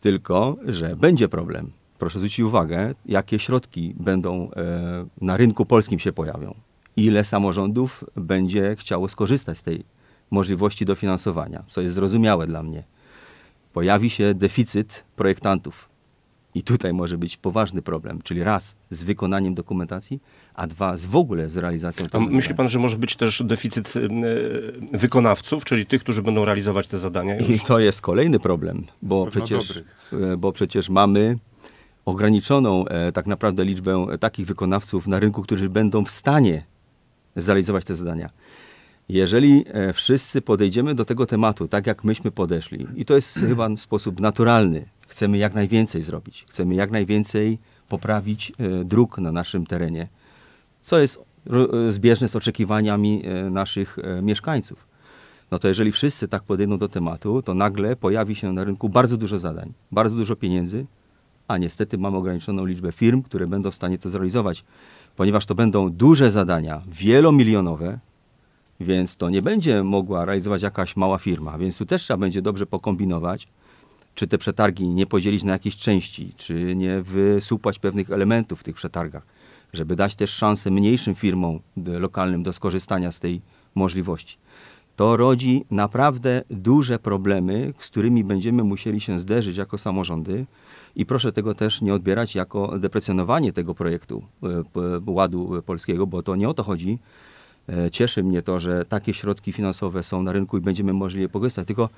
Tylko, że będzie problem. Proszę zwrócić uwagę, jakie środki będą e, na rynku polskim się pojawią. Ile samorządów będzie chciało skorzystać z tej możliwości dofinansowania, co jest zrozumiałe dla mnie. Pojawi się deficyt projektantów i tutaj może być poważny problem, czyli raz z wykonaniem dokumentacji, a dwa z w ogóle z realizacją. A myśli pan, że może być też deficyt y, y, wykonawców, czyli tych, którzy będą realizować te zadania? Już? I to jest kolejny problem, bo, przecież, e, bo przecież mamy ograniczoną e, tak naprawdę liczbę takich wykonawców na rynku, którzy będą w stanie zrealizować te zadania. Jeżeli e, wszyscy podejdziemy do tego tematu tak, jak myśmy podeszli, i to jest [clears throat] chyba sposób naturalny, chcemy jak najwięcej zrobić. Chcemy jak najwięcej poprawić e, dróg na naszym terenie, co jest e, zbieżne z oczekiwaniami e, naszych mieszkańców. No to jeżeli wszyscy tak podejdą do tematu, to nagle pojawi się na rynku bardzo dużo zadań, bardzo dużo pieniędzy, a niestety mamy ograniczoną liczbę firm, które będą w stanie to zrealizować, ponieważ to będą duże zadania, wielomilionowe, więc to nie będzie mogła realizować jakaś mała firma, więc tu też trzeba będzie dobrze pokombinować, czy te przetargi nie podzielić na jakieś części, czy nie wysupłać pewnych elementów w tych przetargach, żeby dać też szansę mniejszym firmom lokalnym do skorzystania z tej możliwości. To rodzi naprawdę duże problemy, z którymi będziemy musieli się zderzyć jako samorządy. I proszę tego też nie odbierać jako deprecjonowanie tego projektu e, Ładu Polskiego, bo to nie o to chodzi. E, cieszy mnie to, że takie środki finansowe są na rynku i będziemy mogli je korzystać, tylko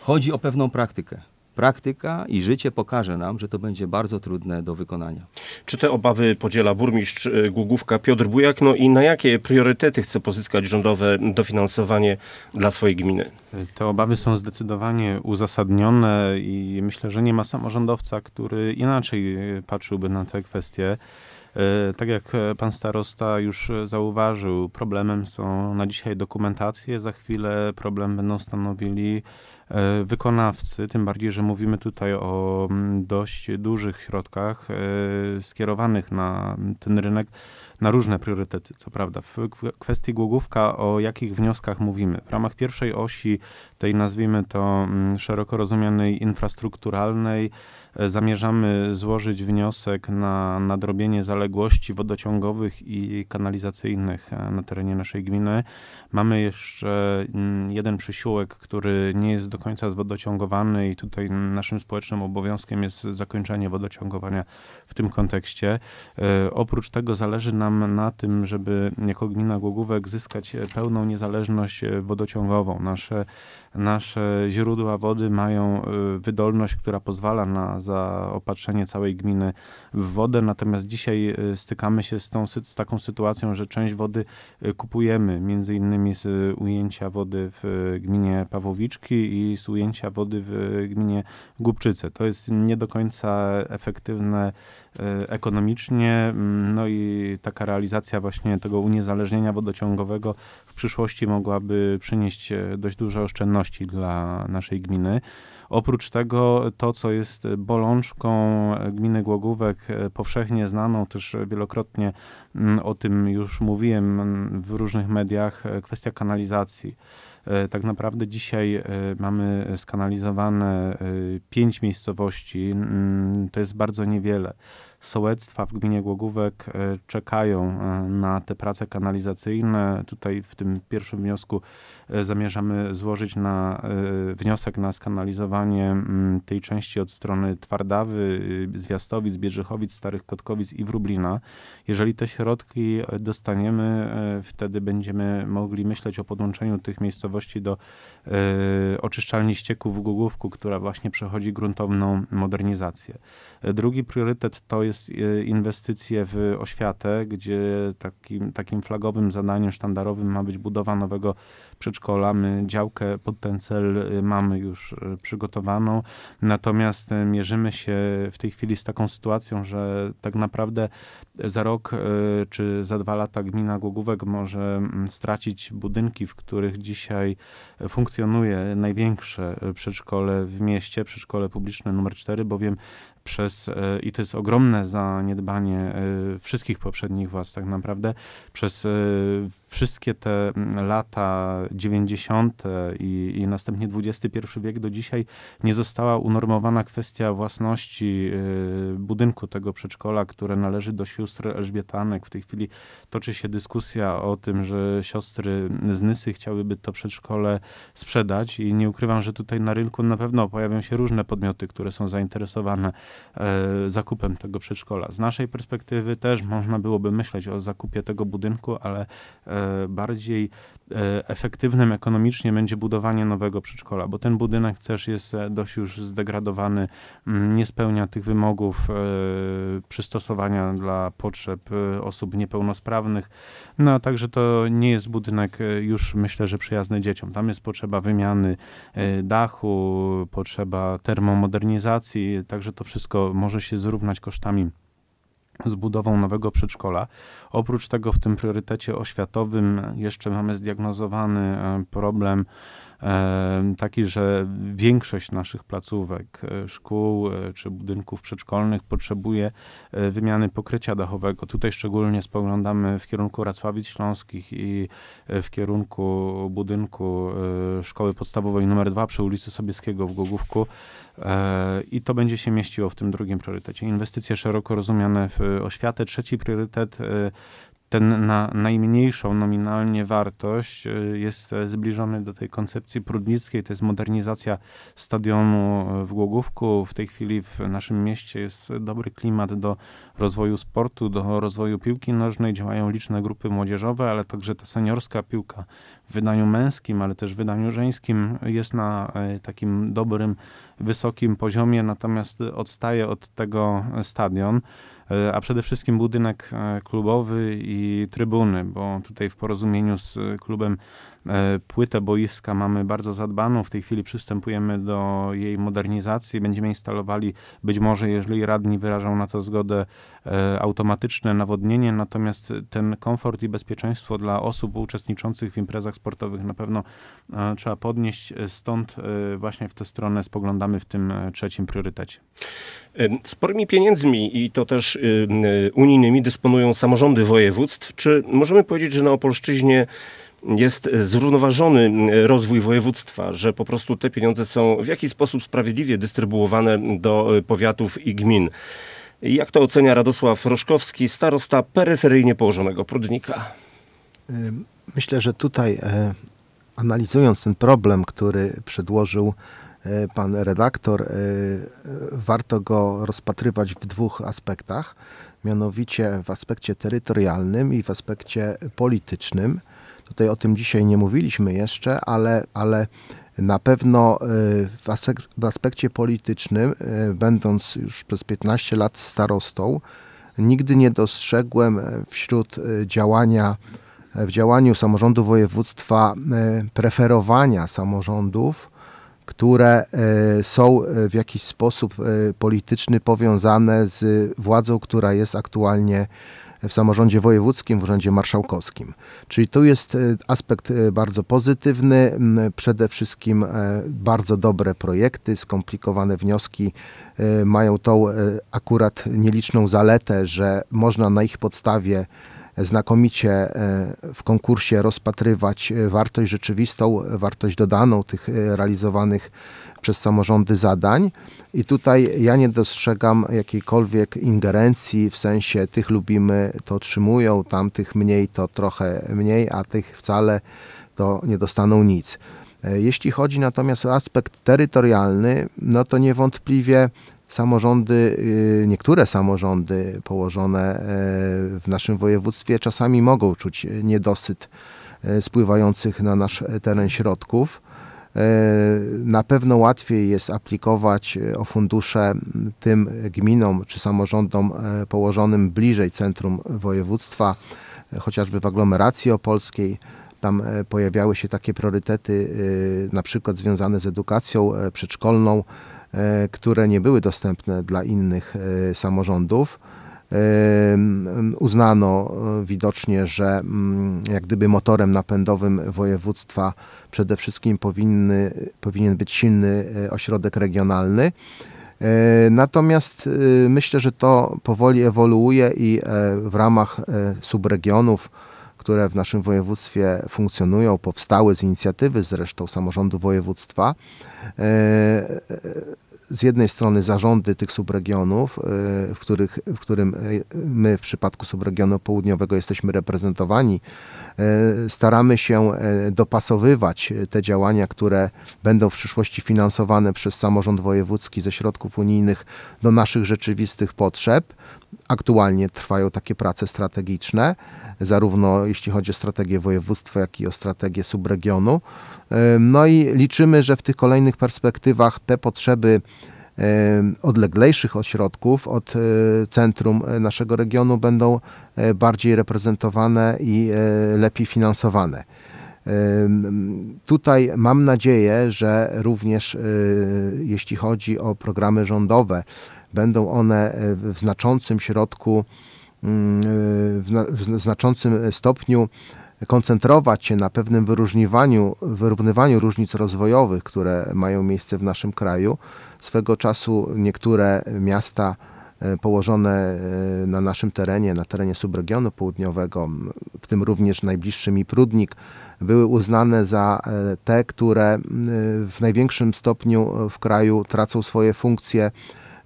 chodzi o pewną praktykę praktyka i życie pokaże nam, że to będzie bardzo trudne do wykonania. Czy te obawy podziela burmistrz y, Głogówka Piotr Bujak? No i na jakie priorytety chce pozyskać rządowe dofinansowanie dla swojej gminy? Te obawy są zdecydowanie uzasadnione i myślę, że nie ma samorządowca, który inaczej y, patrzyłby na te kwestie. Y, tak jak pan starosta już zauważył, problemem są na dzisiaj dokumentacje, za chwilę problem będą stanowili E, wykonawcy, tym bardziej, że mówimy tutaj o mm, dość dużych środkach e, skierowanych na mm, ten rynek, na różne priorytety, co prawda. W kwestii głogówka, o jakich wnioskach mówimy? W ramach pierwszej osi, tej nazwijmy to mm, szeroko rozumianej infrastrukturalnej, Zamierzamy złożyć wniosek na nadrobienie zaległości wodociągowych i kanalizacyjnych e, na terenie naszej gminy. Mamy jeszcze mm, jeden przysiłek, który nie jest do końca zwodociągowany i tutaj naszym społecznym obowiązkiem jest zakończenie wodociągowania w tym kontekście. E, oprócz tego zależy nam na tym, żeby jako gmina Głogówek zyskać e, pełną niezależność wodociągową. Nasze nasze źródła wody mają y, wydolność, która pozwala na zaopatrzenie całej gminy w wodę. Natomiast dzisiaj y, stykamy się z, tą, z taką sytuacją, że część wody y, kupujemy, między innymi z ujęcia wody w gminie Pawłowiczki i z ujęcia wody w gminie Głupczyce. To jest nie do końca efektywne Y, ekonomicznie. Mm, no i taka realizacja właśnie tego uniezależnienia wodociągowego w przyszłości mogłaby przynieść e, dość duże oszczędności dla naszej gminy. Oprócz tego to, co jest bolączką e, gminy Głogówek, e, powszechnie znaną, też wielokrotnie mm, o tym już mówiłem mm, w różnych mediach, kwestia kanalizacji. E, tak naprawdę dzisiaj e, mamy skanalizowane e, pięć miejscowości. To jest bardzo niewiele. Sołectwa w gminie Głogówek czekają na te prace kanalizacyjne. Tutaj w tym pierwszym wniosku E, zamierzamy złożyć na e, wniosek na skanalizowanie mm, tej części od strony Twardawy, y, Zwiastowic, Bierzychowic, Starych Kotkowic i Wrublina. Jeżeli te środki dostaniemy, e, wtedy będziemy mogli myśleć o podłączeniu tych miejscowości do oczyszczalni ścieków w Głogówku, która właśnie przechodzi gruntowną modernizację. Drugi priorytet to jest inwestycje w oświatę, gdzie takim, takim flagowym zadaniem sztandarowym ma być budowa nowego przedszkola. My działkę pod ten cel y, mamy już y, przygotowaną, natomiast y, mierzymy się w tej chwili z taką sytuacją, że tak naprawdę za rok czy za dwa lata gmina Głogówek może mm, stracić budynki, w których dzisiaj funkcjonuje największe przedszkole w mieście, przedszkole publiczne numer 4, bowiem przez, i to jest ogromne zaniedbanie wszystkich poprzednich władz tak naprawdę, przez wszystkie te mm, lata 90. I, i następnie XXI wiek do dzisiaj nie została unormowana kwestia własności y, budynku tego przedszkola, które należy do sióstr Elżbietanek. W tej chwili toczy się dyskusja o tym, że siostry z Nysy chciałyby to przedszkole sprzedać i nie ukrywam, że tutaj na rynku na pewno pojawią się różne podmioty, które są zainteresowane e, zakupem tego przedszkola. Z naszej perspektywy też można byłoby myśleć o zakupie tego budynku, ale e, bardziej e, efektywnym ekonomicznie będzie budowanie nowego przedszkola, bo ten budynek też jest e, dość już zdegradowany, mm, nie spełnia tych wymogów e, przystosowania dla potrzeb osób niepełnosprawnych, no a także to nie jest budynek już myślę, że przyjazny dzieciom. Tam jest potrzeba wymiany dachu, potrzeba termomodernizacji, także to wszystko może się zrównać kosztami z budową nowego przedszkola. Oprócz tego w tym priorytecie oświatowym jeszcze mamy zdiagnozowany e, problem taki, że większość naszych placówek, e, szkół e, czy budynków przedszkolnych potrzebuje e, wymiany pokrycia dachowego. Tutaj szczególnie spoglądamy w kierunku Racławic Śląskich i w kierunku budynku szkoły podstawowej nr 2 przy ulicy Sobieskiego w Głogówku. I to będzie się mieściło w tym drugim priorytecie. Inwestycje szeroko rozumiane w oświatę. Trzeci priorytet ten na najmniejszą nominalnie wartość e, jest e, zbliżony do tej koncepcji prudnickiej, to jest modernizacja stadionu e, w Głogówku. W tej chwili w naszym mieście jest dobry klimat do rozwoju sportu, do rozwoju piłki nożnej, działają liczne grupy młodzieżowe, ale także ta seniorska piłka w wydaniu męskim, ale też w wydaniu żeńskim jest na takim dobrym, wysokim poziomie, natomiast odstaje od tego stadion. E, a przede wszystkim budynek e, klubowy i trybuny, bo tutaj w porozumieniu z e, klubem E, płytę boiska mamy bardzo zadbaną, w tej chwili przystępujemy do jej modernizacji. Będziemy instalowali, być może, jeżeli radni wyrażą na to zgodę, e, automatyczne nawodnienie, natomiast ten komfort i bezpieczeństwo dla osób uczestniczących w imprezach sportowych na pewno e, trzeba podnieść, stąd właśnie w tę stronę spoglądamy w tym trzecim priorytecie. Sporymi pieniędzmi i to też unijnymi dysponują samorządy województw. Czy możemy powiedzieć, że na Opolszczyźnie jest zrównoważony mm, rozwój województwa, że po prostu te pieniądze są w jakiś sposób sprawiedliwie dystrybuowane do y, powiatów i gmin. Jak to ocenia Radosław Roszkowski, starosta peryferyjnie położonego Prudnika? Myślę, że tutaj e, analizując ten problem, który przedłożył e, pan redaktor, e, warto go rozpatrywać w dwóch aspektach, mianowicie w aspekcie terytorialnym i w aspekcie politycznym. Tutaj o tym dzisiaj nie mówiliśmy jeszcze, ale, ale na pewno e, w, asek, w aspekcie politycznym, e, będąc już przez 15 lat starostą, nigdy nie dostrzegłem e, wśród działania, w działaniu samorządu województwa preferowania samorządów, które są w jakiś sposób polityczny powiązane z władzą, która jest aktualnie w samorządzie wojewódzkim, w urzędzie marszałkowskim. Czyli tu jest e, aspekt e, bardzo pozytywny, przede wszystkim e, bardzo dobre projekty, skomplikowane wnioski mają tą akurat nieliczną zaletę, że można na ich podstawie znakomicie w konkursie rozpatrywać wartość rzeczywistą, wartość dodaną tych realizowanych przez samorządy zadań i tutaj ja nie dostrzegam jakiejkolwiek ingerencji w sensie tych lubimy, to otrzymują, tamtych mniej, to trochę mniej, a tych wcale to nie dostaną nic. Jeśli chodzi natomiast o aspekt terytorialny, no to niewątpliwie samorządy, y, niektóre samorządy położone e, w naszym województwie czasami mogą czuć niedosyt e, spływających na nasz teren środków. E, na pewno łatwiej jest aplikować e, o fundusze tym gminom czy samorządom e, położonym bliżej centrum województwa, chociażby w aglomeracji opolskiej. Tam pojawiały się takie priorytety, na przykład związane z edukacją przedszkolną, które nie były dostępne dla innych samorządów uznano e, widocznie, że mm, jak gdyby motorem napędowym województwa przede wszystkim powinny, powinien być silny e, ośrodek regionalny. E, natomiast myślę, że to powoli ewoluuje i w ramach subregionów, które w naszym województwie funkcjonują, powstały z inicjatywy zresztą samorządu województwa, z jednej strony zarządy tych subregionów, e, w, których, w którym e, my w przypadku subregionu południowego jesteśmy reprezentowani, e, staramy się dopasowywać te działania, które będą w przyszłości finansowane przez samorząd wojewódzki ze środków unijnych do naszych rzeczywistych potrzeb. Aktualnie trwają takie prace strategiczne, zarówno jeśli chodzi o strategię województwa, jak i o strategię subregionu. No i liczymy, że w tych kolejnych perspektywach te potrzeby odleglejszych ośrodków od e, centrum e, naszego regionu będą e, bardziej reprezentowane i lepiej finansowane. Tutaj mam nadzieję, że również jeśli chodzi o programy rządowe, będą one w znaczącym środku, mm, w znaczącym stopniu koncentrować się na pewnym wyróżniwaniu, wyrównywaniu różnic rozwojowych, które mają miejsce w naszym kraju. Swego czasu niektóre miasta e, położone e, na naszym terenie, na terenie subregionu południowego, w tym również najbliższy mi Prudnik, były uznane za e, te, które w największym stopniu w kraju tracą swoje funkcje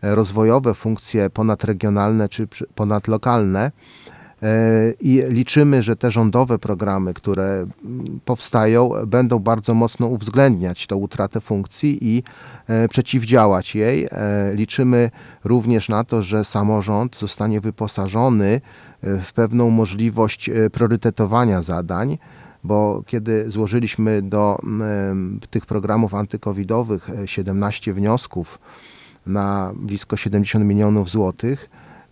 rozwojowe, funkcje ponadregionalne czy ponadlokalne E, i liczymy, że te rządowe programy, które mm, powstają, będą bardzo mocno uwzględniać tą utratę funkcji i e, przeciwdziałać jej. E, liczymy również na to, że samorząd zostanie wyposażony w pewną możliwość priorytetowania zadań bo kiedy złożyliśmy do mm, tych programów antykowidowych 17 wniosków na blisko 70 milionów złotych,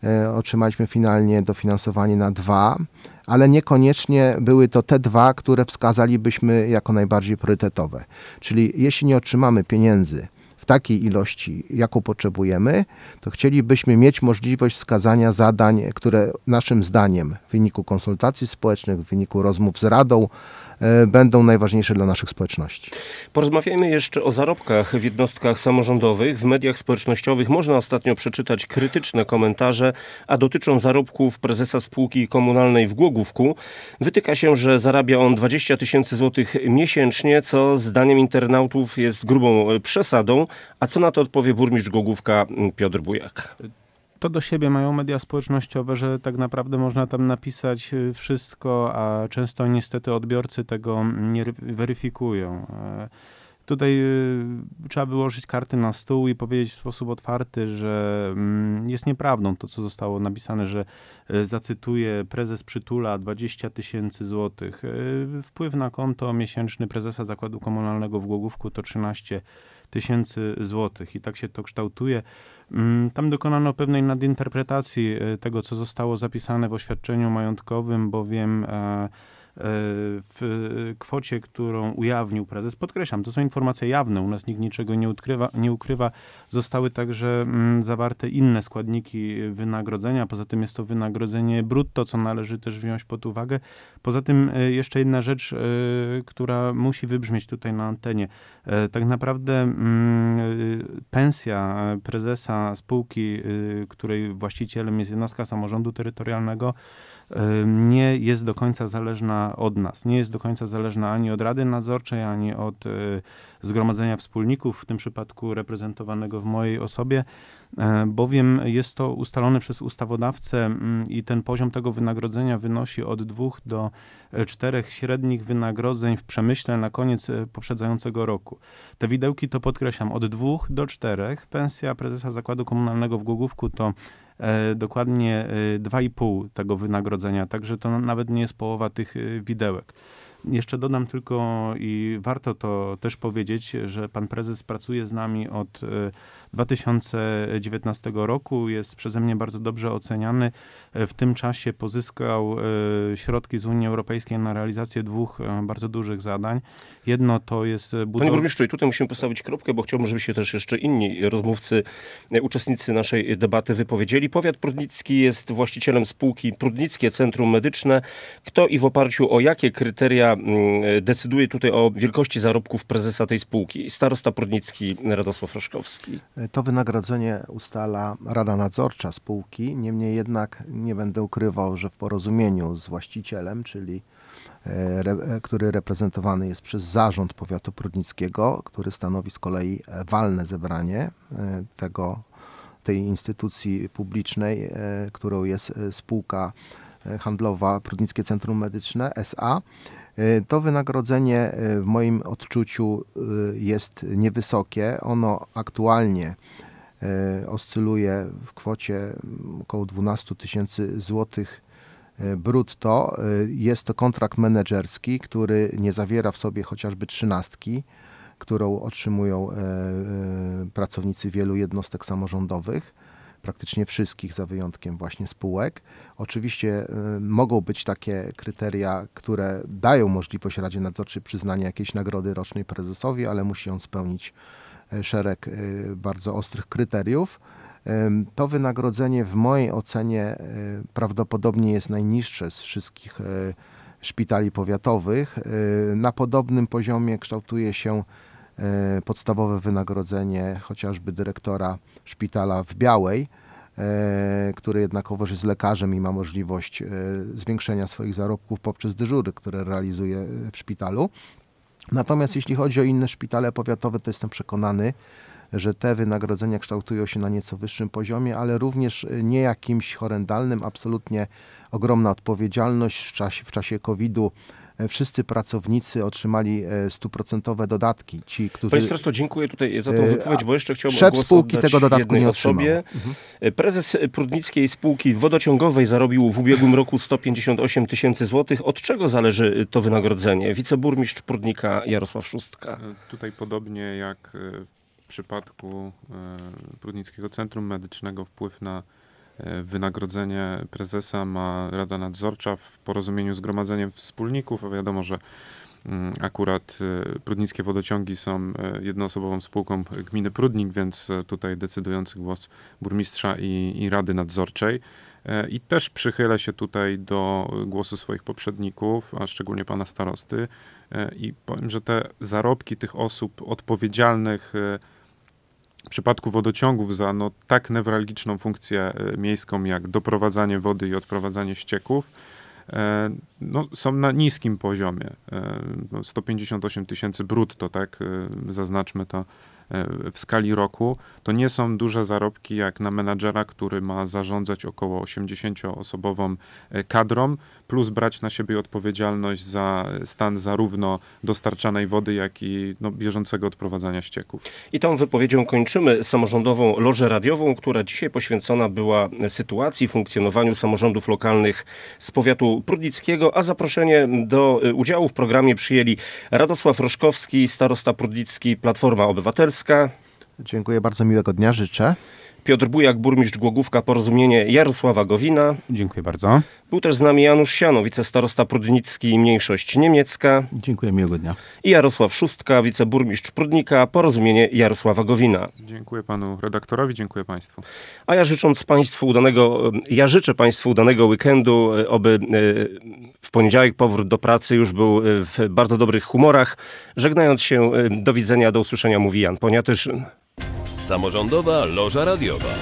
E, otrzymaliśmy finalnie dofinansowanie na dwa, ale niekoniecznie były to te dwa, które wskazalibyśmy jako najbardziej priorytetowe. Czyli jeśli nie otrzymamy pieniędzy w takiej ilości, jaką potrzebujemy, to chcielibyśmy mieć możliwość wskazania zadań, które naszym zdaniem w wyniku konsultacji społecznych, w wyniku rozmów z Radą, E, będą najważniejsze dla naszych społeczności. Porozmawiajmy jeszcze o zarobkach w jednostkach samorządowych. W mediach społecznościowych można ostatnio przeczytać krytyczne komentarze, a dotyczą zarobków prezesa spółki komunalnej w Głogówku. Wytyka się, że zarabia on 20 tysięcy złotych miesięcznie, co zdaniem internautów jest grubą przesadą. A co na to odpowie burmistrz Głogówka Piotr Bujak? to do siebie mają media społecznościowe, że tak naprawdę można tam napisać y, wszystko, a często niestety odbiorcy tego nie weryfikują. E, tutaj y, trzeba wyłożyć karty na stół i powiedzieć w sposób otwarty, że mm, jest nieprawdą to, co zostało napisane, że e, zacytuję prezes przytula 20 tysięcy złotych. E, wpływ na konto miesięczny prezesa zakładu komunalnego w Głogówku to 13 tysięcy tysięcy złotych. I tak się to kształtuje. Mm, tam dokonano pewnej nadinterpretacji y, tego, co zostało zapisane w oświadczeniu majątkowym, bowiem e, w kwocie, którą ujawnił prezes, podkreślam, to są informacje jawne, u nas nikt niczego nie, odkrywa, nie ukrywa, zostały także mm, zawarte inne składniki wynagrodzenia, poza tym jest to wynagrodzenie brutto, co należy też wziąć pod uwagę. Poza tym e, jeszcze jedna rzecz, e, która musi wybrzmieć tutaj na antenie. E, tak naprawdę mm, pensja prezesa spółki, której właścicielem jest jednostka samorządu terytorialnego, nie jest do końca zależna od nas. Nie jest do końca zależna ani od Rady Nadzorczej, ani od e, Zgromadzenia Wspólników, w tym przypadku reprezentowanego w mojej osobie, e, bowiem jest to ustalone przez ustawodawcę mm, i ten poziom tego wynagrodzenia wynosi od dwóch do e, czterech średnich wynagrodzeń w przemyśle na koniec poprzedzającego roku. Te widełki to podkreślam, od dwóch do czterech. Pensja prezesa zakładu komunalnego w Głogówku to E, dokładnie 2,5 e, tego wynagrodzenia, także to nawet nie jest połowa tych e, widełek. Jeszcze dodam tylko i warto to też powiedzieć, że pan prezes pracuje z nami od 2019 roku. Jest przeze mnie bardzo dobrze oceniany. W tym czasie pozyskał e, środki z Unii Europejskiej na realizację dwóch e, bardzo dużych zadań. Jedno to jest budowa... Panie burmistrzu, i tutaj musimy postawić kropkę, bo chciałbym, żeby się też jeszcze inni rozmówcy, e, uczestnicy naszej debaty wypowiedzieli. Powiat Prudnicki jest właścicielem spółki Prudnickie Centrum Medyczne. Kto i w oparciu o jakie kryteria mm, decyduje tutaj o wielkości zarobków prezesa tej spółki? Starosta Prudnicki Radosław Roszkowski. To wynagrodzenie ustala Rada Nadzorcza spółki, niemniej jednak nie będę ukrywał, że w porozumieniu z właścicielem, czyli e, re, e, który reprezentowany jest przez zarząd powiatu prudnickiego, który stanowi z kolei e, walne zebranie tego, tej instytucji publicznej, którą jest spółka handlowa Prudnickie Centrum Medyczne SA, E, to wynagrodzenie e, w moim odczuciu e, jest niewysokie. Ono aktualnie oscyluje w kwocie mm, około 12 tysięcy złotych brutto. Jest to kontrakt menedżerski, który nie zawiera w sobie chociażby trzynastki, którą otrzymują pracownicy wielu jednostek samorządowych praktycznie wszystkich, za wyjątkiem właśnie spółek. Oczywiście y, mogą być takie kryteria, które dają możliwość Radzie Nadzorczej przyznania jakiejś nagrody rocznej prezesowi, ale musi on spełnić y, szereg y, bardzo ostrych kryteriów. to wynagrodzenie w mojej ocenie y, prawdopodobnie jest najniższe z wszystkich y, szpitali powiatowych. Na podobnym poziomie kształtuje się E, podstawowe wynagrodzenie chociażby dyrektora szpitala w Białej, e, który jednakowoż jest lekarzem i ma możliwość e, zwiększenia swoich zarobków poprzez dyżury, które realizuje w szpitalu. Natomiast jeśli chodzi o inne szpitale powiatowe, to jestem przekonany, że te wynagrodzenia kształtują się na nieco wyższym poziomie, ale również nie jakimś horrendalnym. Absolutnie ogromna odpowiedzialność w czasie, w czasie COVID-u E, wszyscy pracownicy otrzymali e, stuprocentowe dodatki. Ci, którzy... Panie Straszno, dziękuję tutaj za tą e, wypowiedź, bo jeszcze chciałbym Szef spółki tego dodatku nie otrzymał. Mhm. Prezes Prudnickiej Spółki Wodociągowej zarobił w ubiegłym roku 158 tysięcy złotych. Od czego zależy to wynagrodzenie? Wiceburmistrz Prudnika Jarosław Szóstka. Tutaj podobnie jak w przypadku Prudnickiego Centrum Medycznego wpływ na wynagrodzenie prezesa ma Rada Nadzorcza w porozumieniu z Gromadzeniem Wspólników, a wiadomo, że mm, akurat y, Prudnickie Wodociągi są y, jednoosobową spółką gminy Prudnik, więc y, tutaj decydujący głos burmistrza i, i Rady Nadzorczej. I też przychylę się tutaj do głosu swoich poprzedników, a szczególnie pana starosty. I powiem, że te zarobki tych osób odpowiedzialnych, w przypadku wodociągów za no, tak newralgiczną funkcję e, miejską jak doprowadzanie wody i odprowadzanie ścieków, e, no, są na niskim poziomie. 158 e, no, tysięcy brutto, tak? Zaznaczmy to E, w skali roku, to nie są duże zarobki jak na menadżera, który ma zarządzać około 80-osobową e, kadrą, plus brać na siebie odpowiedzialność za stan zarówno dostarczanej wody, jak i no, bieżącego odprowadzania ścieków. I tą wypowiedzią kończymy samorządową lożę radiową, która dzisiaj poświęcona była sytuacji, funkcjonowaniu samorządów lokalnych z powiatu prudnickiego, a zaproszenie do e, udziału w programie przyjęli Radosław Roszkowski, starosta prudnicki Platforma Obywatelska, Dziękuję bardzo, miłego dnia życzę. Piotr Bujak, burmistrz Głogówka, porozumienie Jarosława Gowina. Dziękuję bardzo. Był też z nami Janusz Siano, wicestarosta Prudnicki i Mniejszość Niemiecka. Dziękuję, miłego dnia. I Jarosław Szóstka, wiceburmistrz Prudnika, porozumienie Jarosława Gowina. Dziękuję panu redaktorowi, dziękuję państwu. A ja życząc państwu udanego, ja życzę państwu udanego weekendu, oby e, w poniedziałek powrót do pracy już był e, w bardzo dobrych humorach. Żegnając się, e, do widzenia, do usłyszenia, mówi Jan Poniatyszyn. Samorządowa Loża Radiowa.